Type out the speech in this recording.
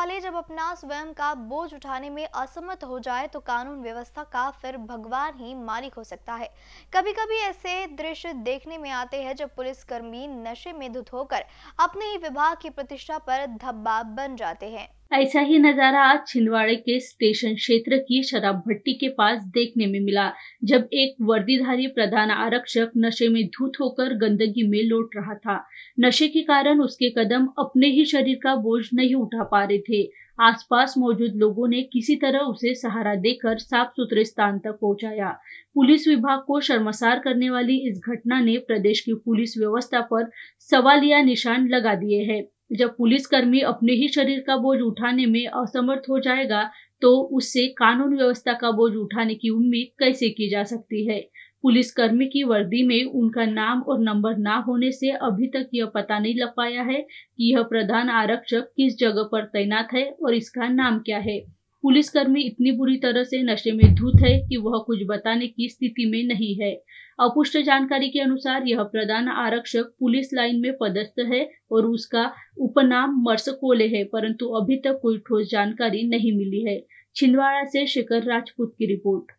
वाले जब अपना स्वयं का बोझ उठाने में असमर्थ हो जाए तो कानून व्यवस्था का फिर भगवान ही मालिक हो सकता है कभी कभी ऐसे दृश्य देखने में आते हैं जब पुलिसकर्मी नशे में धुत होकर अपने ही विभाग की प्रतिष्ठा पर धब्बा बन जाते हैं ऐसा ही नजारा आज छिंदवाड़े के स्टेशन क्षेत्र की शराब भट्टी के पास देखने में मिला जब एक वर्दीधारी प्रधान आरक्षक नशे में धूत होकर गंदगी में लौट रहा था नशे के कारण उसके कदम अपने ही शरीर का बोझ नहीं उठा पा रहे थे आसपास मौजूद लोगों ने किसी तरह उसे सहारा देकर साफ सुथरे स्थान तक पहुंचाया पुलिस विभाग को शर्मसार करने वाली इस घटना ने प्रदेश की पुलिस व्यवस्था पर सवालिया निशान लगा दिए है जब पुलिसकर्मी अपने ही शरीर का बोझ उठाने में असमर्थ हो जाएगा तो उससे कानून व्यवस्था का बोझ उठाने की उम्मीद कैसे की जा सकती है पुलिसकर्मी की वर्दी में उनका नाम और नंबर ना होने से अभी तक यह पता नहीं लग पाया है कि यह प्रधान आरक्षक किस जगह पर तैनात है और इसका नाम क्या है पुलिसकर्मी इतनी बुरी तरह से नशे में धूत है कि वह कुछ बताने की स्थिति में नहीं है अपुष्ट जानकारी के अनुसार यह प्रधान आरक्षक पुलिस लाइन में पदस्थ है और उसका उपनाम मर्सकोले है परंतु अभी तक कोई ठोस जानकारी नहीं मिली है छिंदवाड़ा से शिखर राजपूत की रिपोर्ट